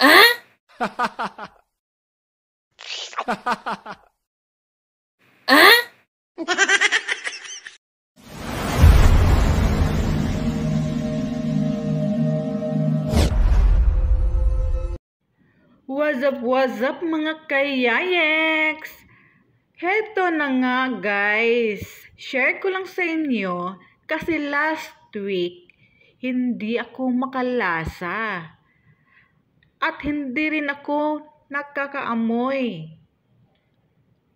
Ah? ah? What's up, what's up mga kayayeks? Heto na nga guys, share ko lang sa inyo kasi last week hindi ako makalasa at hindi rin ako nakakaamoy.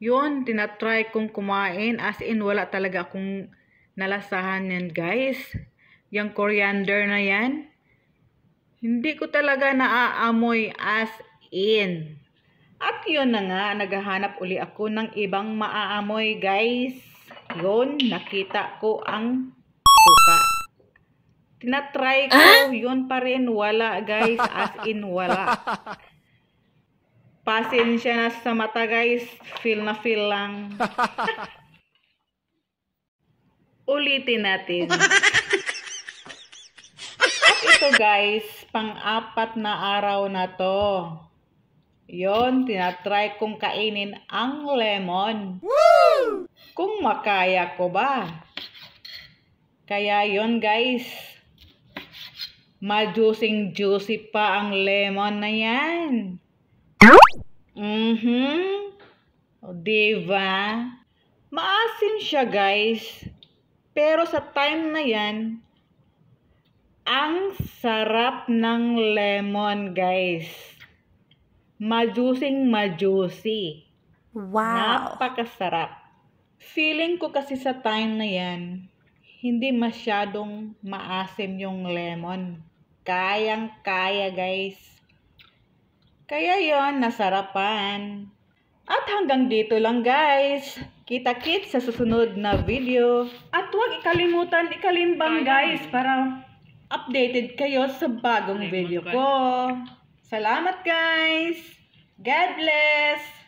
Yun, tinatry kong kumain as in wala talaga akong nalasahan yan guys. Yung coriander na yan. Hindi ko talaga naaamoy as in. At yun na nga, naghahanap uli ako ng ibang maaamoy guys. Yun, nakita ko ang suka. Tinatry ah? ko, ah? yun pa rin, wala guys, as in wala. Pasensya na sa mata guys, feel na feel lang. Ulitin natin. At ito guys, pang-apat na araw na to. Yon, tinatry kong kainin ang lemon. Woo! Kung makaya ko ba. Kaya yon guys, Majusing juicy pa ang lemon na yan. Mm-hmm. Diba? Maasim siya guys. Pero sa time na yan, ang sarap ng lemon guys. Majusing majusi. Wow. Napakasarap. Feeling ko kasi sa time na yan, hindi masyadong maasim yung lemon. Kayang-kaya guys. Kaya yon nasarapan. At hanggang dito lang guys. Kita-kit sa susunod na video. At huwag ikalimutan ikalimbang guys para updated kayo sa bagong video ko. Salamat guys! God bless!